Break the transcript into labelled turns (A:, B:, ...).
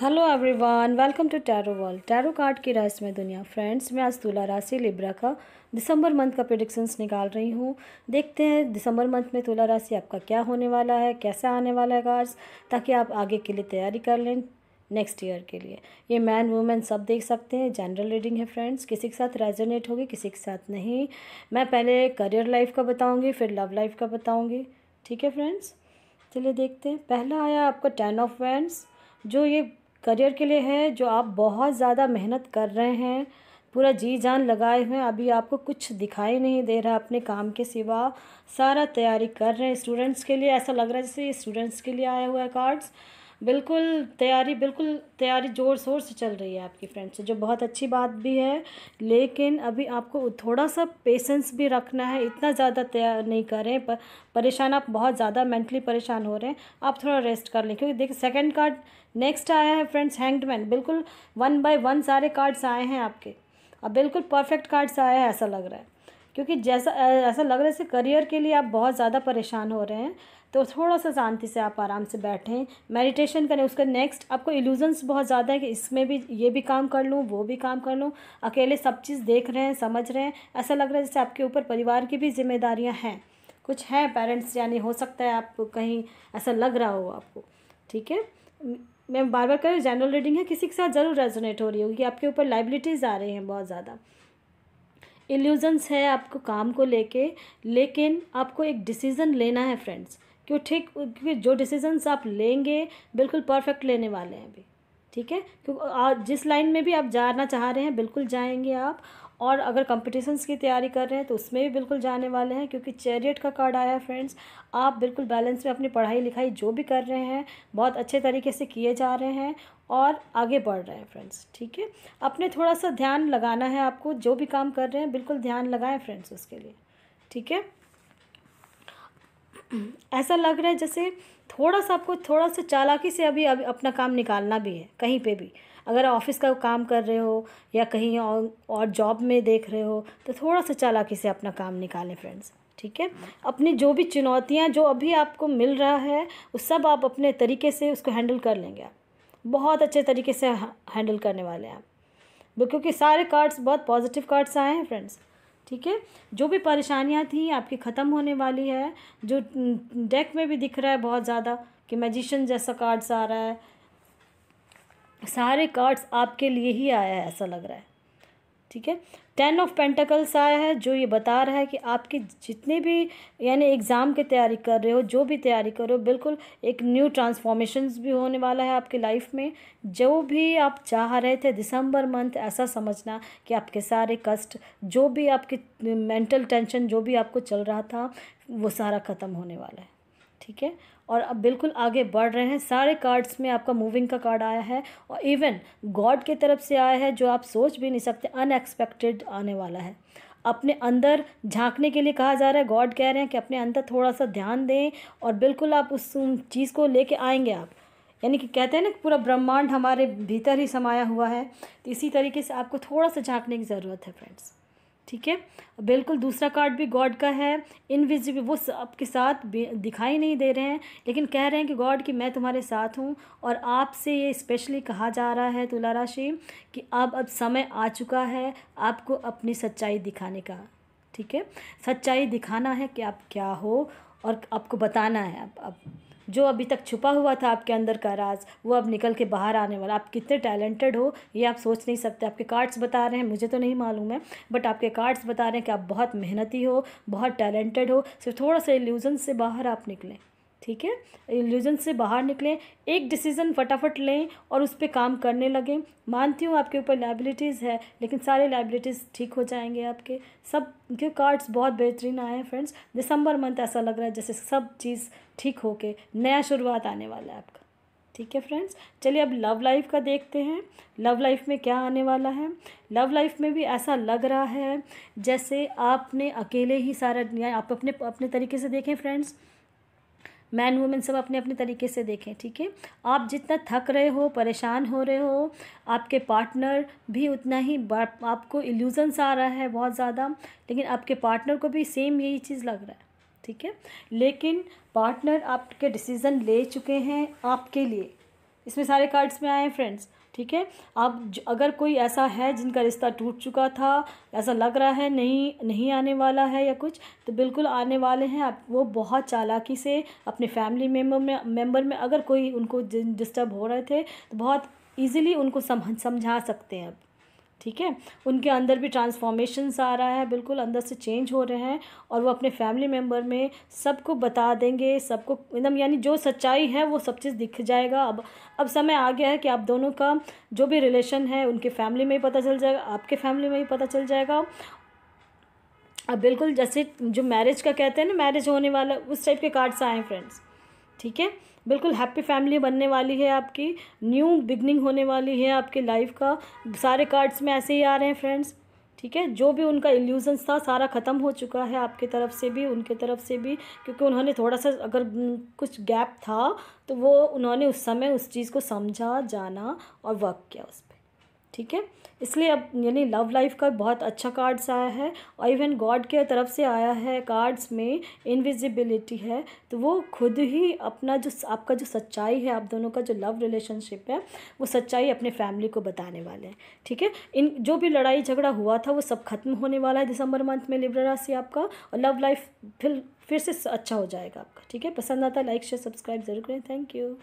A: hello everyone welcome to tarot world tarot card की राइस में दुनिया फ्रेंड्स मैं आज तुला राशि लिब्रा का दिसंबर मंथ का प्रिडिक्शंस निकाल रही हूँ देखते हैं दिसंबर मंथ में तुला राशि आपका क्या होने वाला है कैसा आने वाला है कार्ड्स ताकि आप आगे के लिए तैयारी कर लें नेक्स्ट ईयर के लिए ये मैन वुमेन सब देख सकते हैं जनरल रीडिंग है फ्रेंड्स किसी के साथ रेजोनेट होगी किसी के साथ नहीं मैं पहले करियर लाइफ का बताऊँगी फिर लव लाइफ का बताऊँगी ठीक है फ्रेंड्स चलिए देखते हैं पहला आया आपका टेन ऑफ वैंड्स जो ये करियर के लिए है जो आप बहुत ज़्यादा मेहनत कर रहे हैं पूरा जी जान लगाए हुए हैं अभी आपको कुछ दिखाई नहीं दे रहा अपने काम के सिवा सारा तैयारी कर रहे हैं स्टूडेंट्स के लिए ऐसा लग रहा है जैसे स्टूडेंट्स के लिए आया हुआ है कार्ड्स बिल्कुल तैयारी बिल्कुल तैयारी ज़ोर शोर से चल रही है आपकी फ्रेंड्स जो बहुत अच्छी बात भी है लेकिन अभी आपको थोड़ा सा पेशेंस भी रखना है इतना ज़्यादा तैयार नहीं करें पर, परेशान आप बहुत ज़्यादा मेंटली परेशान हो रहे हैं आप थोड़ा रेस्ट कर लें क्योंकि देखिए सेकंड कार्ड नेक्स्ट आया है फ्रेंड्स हैंगडमैन बिल्कुल वन बाय वन सारे कार्ड्स आए हैं आपके अब बिल्कुल परफेक्ट कार्ड्स आया है ऐसा लग रहा है क्योंकि जैसा ऐसा लग रहा है जैसे करियर के लिए आप बहुत ज़्यादा परेशान हो रहे हैं तो थोड़ा सा शांति से आप आराम से बैठें मेडिटेशन करें उसके नेक्स्ट आपको इल्यूजन्स बहुत ज़्यादा है कि इसमें भी ये भी काम कर लूँ वो भी काम कर लूँ अकेले सब चीज़ देख रहे हैं समझ रहे हैं ऐसा लग रहा है जैसे आपके ऊपर परिवार की भी जिम्मेदारियाँ हैं कुछ हैं पेरेंट्स यानी हो सकता है आप कहीं ऐसा लग रहा हो आपको ठीक है मैं बार बार कह रही हूँ जनरल रीडिंग है किसी के साथ ज़रूर रेजोनेट हो रही होगी आपके ऊपर लाइबिलिटीज़ आ रही हैं बहुत ज़्यादा इल्यूजन्स है आपको काम को लेके लेकिन आपको एक डिसीज़न लेना है फ्रेंड्स क्यों ठीक क्योंकि जो डिसीजंस आप लेंगे बिल्कुल परफेक्ट लेने वाले हैं अभी ठीक है क्योंकि जिस लाइन में भी आप जाना चाह रहे हैं बिल्कुल जाएंगे आप और अगर कंपटीशन्स की तैयारी कर रहे हैं तो उसमें भी बिल्कुल जाने वाले हैं क्योंकि चैरियट का कार्ड आया है फ्रेंड्स आप बिल्कुल बैलेंस में अपनी पढ़ाई लिखाई जो भी कर रहे हैं बहुत अच्छे तरीके से किए जा रहे हैं और आगे बढ़ रहे हैं फ्रेंड्स ठीक है अपने थोड़ा सा ध्यान लगाना है आपको जो भी काम कर रहे हैं बिल्कुल ध्यान लगाएं फ्रेंड्स उसके लिए ठीक है ऐसा लग रहा है जैसे थोड़ा सा आपको थोड़ा सा चालाकी से अभी अभी अपना काम निकालना भी है कहीं पे भी अगर ऑफिस का काम कर रहे हो या कहीं और, और जॉब में देख रहे हो तो थोड़ा सा चालाकी से अपना काम निकालें फ्रेंड्स ठीक है अपनी जो भी चुनौतियाँ जो अभी आपको मिल रहा है वो सब आप अपने तरीके से उसको हैंडल कर लेंगे आप बहुत अच्छे तरीके से हैंडल करने वाले हैं आप क्योंकि सारे कार्ड्स बहुत पॉजिटिव कार्ड्स आए हैं फ्रेंड्स ठीक है जो भी परेशानियाँ थी आपकी ख़त्म होने वाली है जो डेक में भी दिख रहा है बहुत ज़्यादा कि मैजिशन जैसा कार्ड्स आ रहा है सारे कार्ड्स आपके लिए ही आया है ऐसा लग रहा है ठीक है टेन ऑफ पेंटाकल्स आया है जो ये बता रहा है कि आपके जितने भी यानी एग्ज़ाम की तैयारी कर रहे हो जो भी तैयारी कर रहे हो बिल्कुल एक न्यू ट्रांसफॉर्मेशन भी होने वाला है आपके लाइफ में जो भी आप चाह रहे थे दिसंबर मंथ ऐसा समझना कि आपके सारे कष्ट जो भी आपकी मेंटल टेंशन जो भी आपको चल रहा था वो सारा ख़त्म होने वाला है ठीक है और अब बिल्कुल आगे बढ़ रहे हैं सारे कार्ड्स में आपका मूविंग का कार्ड आया है और इवन गॉड के तरफ से आया है जो आप सोच भी नहीं सकते अनएक्सपेक्टेड आने वाला है अपने अंदर झांकने के लिए कहा जा रहा है गॉड कह रहे हैं कि अपने अंदर थोड़ा सा ध्यान दें और बिल्कुल आप उस चीज़ को लेके आएंगे आप यानी कि कहते हैं ना पूरा ब्रह्मांड हमारे भीतर ही समाया हुआ है तो इसी तरीके से आपको थोड़ा सा झांकने की ज़रूरत है फ्रेंड्स ठीक है बिल्कुल दूसरा कार्ड भी गॉड का है इनविजिबल वो आपके साथ दिखाई नहीं दे रहे हैं लेकिन कह रहे हैं कि गॉड कि मैं तुम्हारे साथ हूँ और आपसे ये स्पेशली कहा जा रहा है तुला राशि कि अब अब समय आ चुका है आपको अपनी सच्चाई दिखाने का ठीक है सच्चाई दिखाना है कि आप क्या हो और आपको बताना है आप, आप जो अभी तक छुपा हुआ था आपके अंदर का राज वो अब निकल के बाहर आने वाला आप कितने टैलेंटेड हो ये आप सोच नहीं सकते आपके कार्ड्स बता रहे हैं मुझे तो नहीं मालूम है बट आपके कार्ड्स बता रहे हैं कि आप बहुत मेहनती हो बहुत टैलेंटेड हो सिर्फ थोड़ा सा इल्यूज़न से बाहर आप निकलें ठीक है इल्यूजन से बाहर निकलें एक डिसीज़न फटाफट लें और उस पर काम करने लगें मानती हूँ आपके ऊपर लाइबिलिटीज़ है लेकिन सारे लाइबिलिटीज़ ठीक हो जाएंगे आपके सब के कार्ड्स बहुत बेहतरीन आए हैं फ्रेंड्स दिसंबर मंथ ऐसा लग रहा है जैसे सब चीज़ ठीक हो के नया शुरुआत आने वाला है आपका ठीक है फ्रेंड्स चलिए अब लव लाइफ का देखते हैं लव लाइफ में क्या आने वाला है लव लाइफ में भी ऐसा लग रहा है जैसे आपने अकेले ही सारा आप अपने अपने तरीके से देखें फ्रेंड्स मैन वुमेन सब अपने अपने तरीके से देखें ठीक है आप जितना थक रहे हो परेशान हो रहे हो आपके पार्टनर भी उतना ही आपको इल्यूजन्स आ रहा है बहुत ज़्यादा लेकिन आपके पार्टनर को भी सेम यही चीज़ लग रहा है ठीक है लेकिन पार्टनर आपके डिसीज़न ले चुके हैं आपके लिए इसमें सारे कार्ड्स में आए हैं फ्रेंड्स ठीक है अब अगर कोई ऐसा है जिनका रिश्ता टूट चुका था ऐसा लग रहा है नहीं नहीं आने वाला है या कुछ तो बिल्कुल आने वाले हैं आप वो बहुत चालाकी से अपने फैमिली मेम्बर में मेम्बर में अगर कोई उनको डिस्टर्ब हो रहे थे तो बहुत ईजिली उनको समझ समझा सकते हैं आप ठीक है उनके अंदर भी ट्रांसफॉर्मेशंस आ रहा है बिल्कुल अंदर से चेंज हो रहे हैं और वो अपने फैमिली मेम्बर में सबको बता देंगे सबको एकदम यानी जो सच्चाई है वो सब चीज़ दिख जाएगा अब अब समय आ गया है कि आप दोनों का जो भी रिलेशन है उनके फैमिली में ही पता चल जाएगा आपके फैमिली में ही पता चल जाएगा अब बिल्कुल जैसे जो मैरिज का कहते हैं ना मैरिज होने वाला उस टाइप के कार्ड्स आए हैं फ्रेंड्स ठीक है बिल्कुल हैप्पी फैमिली बनने वाली है आपकी न्यू बिगनिंग होने वाली है आपके लाइफ का सारे कार्ड्स में ऐसे ही आ रहे हैं फ्रेंड्स ठीक है जो भी उनका इल्यूजन्स था सारा ख़त्म हो चुका है आपकी तरफ से भी उनके तरफ से भी क्योंकि उन्होंने थोड़ा सा अगर कुछ गैप था तो वो उन्होंने उस समय उस चीज़ को समझा जाना और वर्क किया उस पर ठीक है इसलिए अब यानी लव लाइफ का बहुत अच्छा कार्ड्स आया है और इवन गॉड के तरफ से आया है कार्ड्स में इनविजिबिलिटी है तो वो खुद ही अपना जो आपका जो सच्चाई है आप दोनों का जो लव रिलेशनशिप है वो सच्चाई अपने फैमिली को बताने वाले हैं ठीक है इन जो भी लड़ाई झगड़ा हुआ था वो सब खत्म होने वाला है दिसंबर मंथ में लिब्रा राशि आपका और लव लाइफ फिर फिर से अच्छा हो जाएगा आपका ठीक है पसंद आता है लाइक शेयर सब्सक्राइब जरूर करें थैंक यू